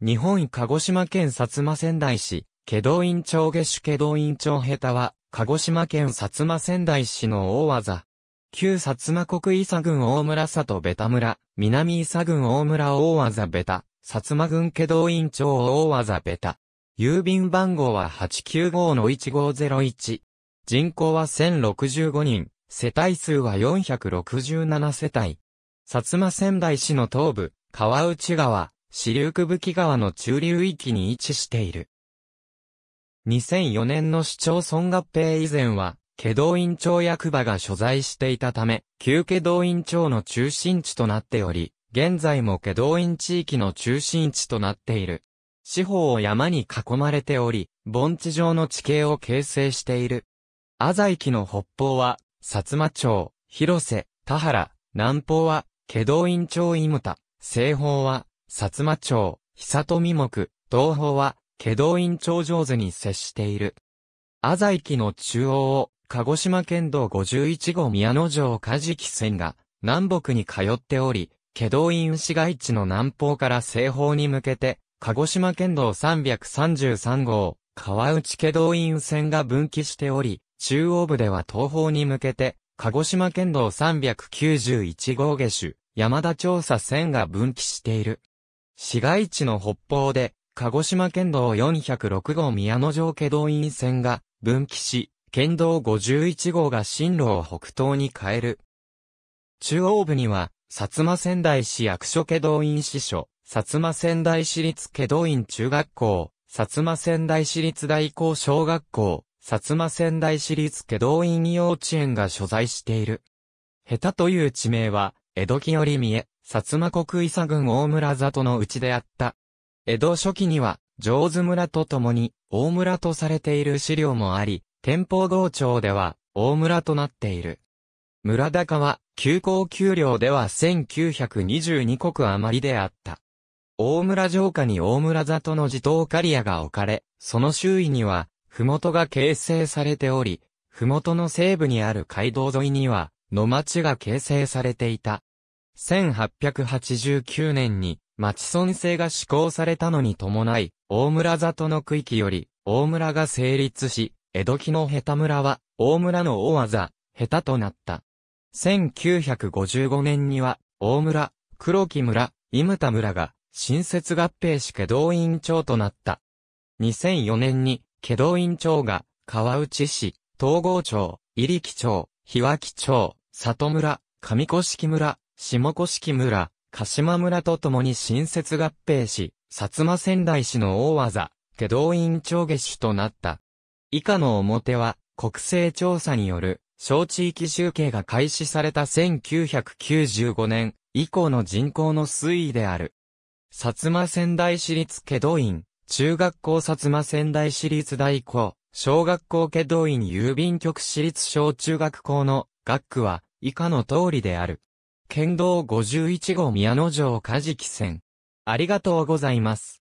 日本鹿児島県薩摩仙台市、祁答院町下手祁答院町下手は、鹿児島県薩摩仙台市の大技。旧薩摩国伊佐郡大村里ベタ村、南伊佐郡大村大技ベタ、薩摩郡祁答院町大技ベタ。郵便番号は895-1501。人口は1065人、世帯数は467世帯。薩摩仙台市の東部、川内川、支流区吹川の中流域に位置している。2004年の市町村合併以前は、祁動院町役場が所在していたため、旧祁動院町の中心地となっており、現在も祁動院地域の中心地となっている。四方を山に囲まれており、盆地上の地形を形成している。浅井木の北方は、薩摩町、広瀬、田原、南方は、祁動院町井牟田、西方は、薩摩町、久富目、東方は、祁道院頂上図に接している。浅井木の中央を、鹿児島県道51号宮野城梶木線が、南北に通っており、祁道院市街地の南方から西方に向けて、鹿児島県道333号、川内祁道院線が分岐しており、中央部では東方に向けて、鹿児島県道391号下手、山田調査線が分岐している。市街地の北方で、鹿児島県道406号宮野城家道院線が分岐し、県道51号が進路を北東に変える。中央部には、薩摩仙台市役所家道院支所、薩摩仙台市立家道院中学校、薩摩仙台市立大高小学校、薩摩仙台市立家道院幼稚園が所在している。下手という地名は、江戸木より見え。薩摩国伊佐郡大村里のうちであった。江戸初期には、上津村とともに、大村とされている資料もあり、天保道町では、大村となっている。村高は、休校給料では1922国余りであった。大村城下に大村里の地頭刈屋が置かれ、その周囲には、麓が形成されており、麓の西部にある街道沿いには、野町が形成されていた。1889年に町村制が施行されたのに伴い、大村里の区域より、大村が成立し、江戸木の下手村は、大村の大技、下手となった。1955年には、大村、黒木村、伊牟田村が、新設合併し家道院長となった。2004年に、家道院長が、川内市、東郷町、入木町、日脇町、里村、上古式村、下式村、鹿島村と共に新設合併し、薩摩仙台市の大技、手動院長下手となった。以下の表は、国勢調査による、小地域集計が開始された1995年以降の人口の推移である。薩摩仙台市立下道院、中学校薩摩仙台市立大校、小学校下道院郵便局市立小中学校の学区は以下の通りである。県道51号宮野城カジキ線。ありがとうございます。